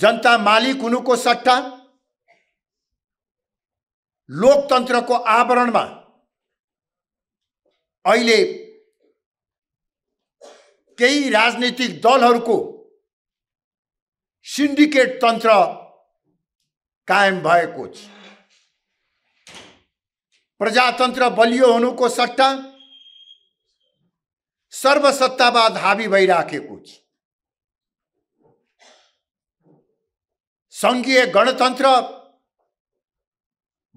जनता मालिक हुनुको सट्टा लोकतन्त्रको आवरणमा अहिले केही राजनीतिक दलहरूको सिन्डिकेट तन्त्र कायम भएको छ प्रजातन्त्र बलियो हुनुको सट्टा सर्वसत्तावाद हाबी भइराखेको छ सङ्घीय गणतन्त्र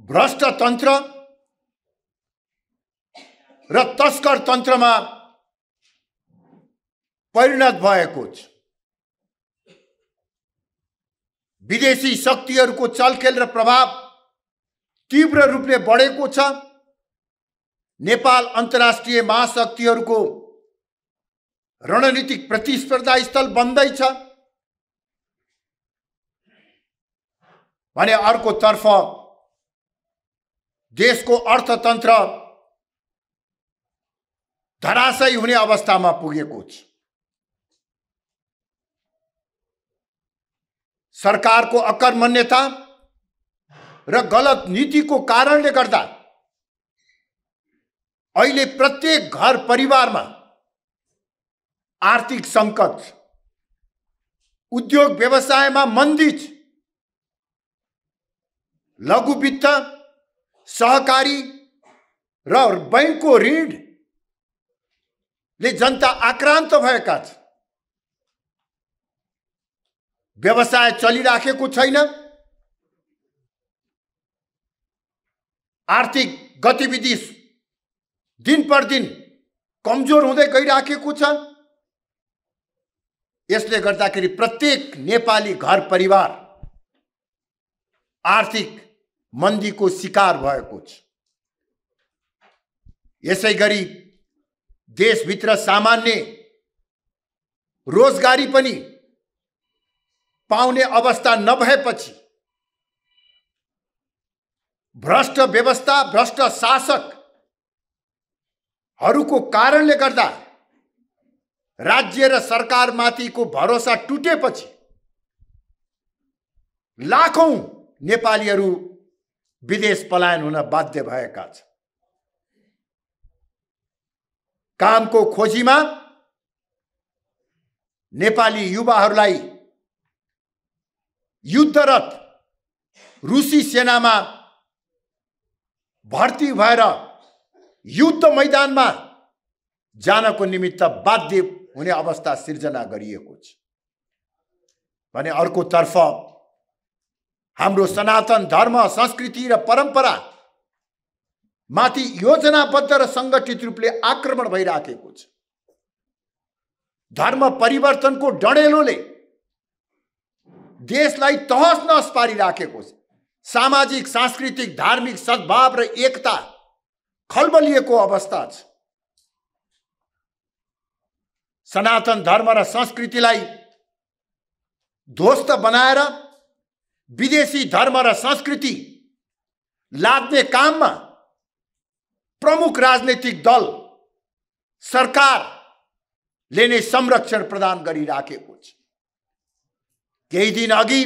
भ्रष्टतन्त्र र तस्कर तन्त्रमा परिणत भएको छ विदेशी शक्तिहरूको चलखेल र प्रभाव तीव्र रूपले बढेको छ नेपाल अन्तर्राष्ट्रिय महाशक्तिहरूको रणनीतिक प्रतिस्पर्धा स्थल बन्दैछ भने अर्कोतर्फ देशको अर्थतन्त्र धराशय हुने अवस्थामा पुगेको छ सरकारको अकर्मण्यता र गलत नीतिको कारणले गर्दा अहिले प्रत्येक घर परिवारमा आर्थिक सङ्कट उद्योग व्यवसायमा मन्दी छ लघु वित्त सहकारी र बैङ्कको ऋणले जनता आक्रान्त भएका छन् व्यवसाय चलिराखेको छैन आर्थिक गतिविधि दिन प्रदिन कमजोर हुँदै गइराखेको छ यसले गर्दाखेरि प्रत्येक नेपाली घर परिवार आर्थिक मन्दीको शिकार भएको छ यसै गरी देशभित्र सामान्य रोजगारी पनि पाउने अवस्था नभएपछि भ्रष्ट व्यवस्था भ्रष्ट शासकहरूको कारणले गर्दा राज्य र सरकारमाथिको भरोसा टुटेपछि लाखौँ नेपालीहरू विदेश पलायन हुन बाध्य भएका छन् कामको खोजीमा नेपाली युवाहरूलाई युद्धरत रुसी सेनामा भर्ती भएर युद्ध मैदानमा जानको निमित्त बाध्य हुने अवस्था सिर्जना गरिएको छ भने अर्कोतर्फ हाम्रो सनातन धर्म संस्कृति र परम्परा माथि योजनाबद्ध र सङ्गठित रूपले आक्रमण भइराखेको छ धर्म परिवर्तनको डडेलोले देशलाई तहस नहस पारिराखेको छ सामाजिक सांस्कृतिक धार्मिक सद्भाव र एकता खलबलिएको अवस्था छ सनातन धर्म र संस्कृतिलाई ध्वस्त बनाएर विदेशी धर्म र संस्कृति लाद्ने काममा प्रमुख राजनैतिक दल सरकारले नै संरक्षण प्रदान गरिराखेको छ केही दिन अघि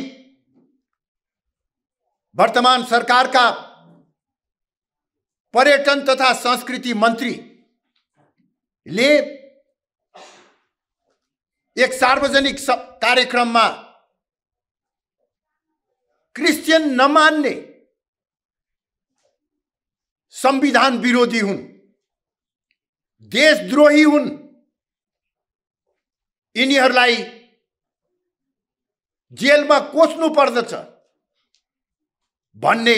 वर्तमान सरकारका पर्यटन तथा संस्कृति मन्त्रीले एक सार्वजनिक कार्यक्रममा क्रिस्चियन नमान्ने संविधान विरोधी हुन् देशद्रोही हुन् यिनीहरूलाई जेलमा कोच्नु पर्दछ भन्ने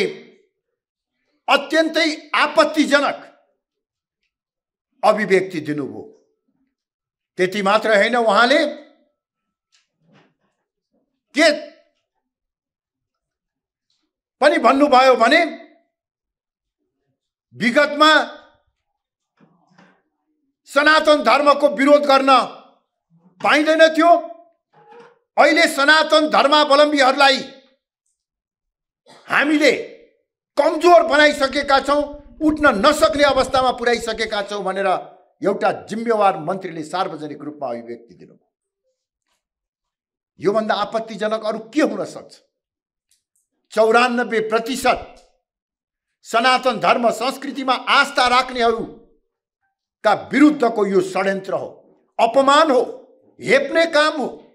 अत्यन्तै आपत्तिजनक अभिव्यक्ति दिनुभयो त्यति मात्र होइन उहाँले के पनि भन्नुभयो भने विगतमा सनातन धर्मको विरोध गर्न पाइँदैन थियो अहिले सनातन धर्मावलम्बीहरूलाई हामीले कमजोर बनाइसकेका छौँ उठ्न नसक्ने अवस्थामा पुर्याइसकेका छौँ भनेर एउटा जिम्मेवार मन्त्रीले सार्वजनिक रूपमा अभिव्यक्ति दिनुभयो योभन्दा आपत्तिजनक अरू के हुन सक्छ चौरानब्बे प्रतिशत सनातन धर्म संस्कृतिमा आस्था राख्नेहरूका विरुद्धको यो षड्यन्त्र हो अपमान हो हेप्ने काम हो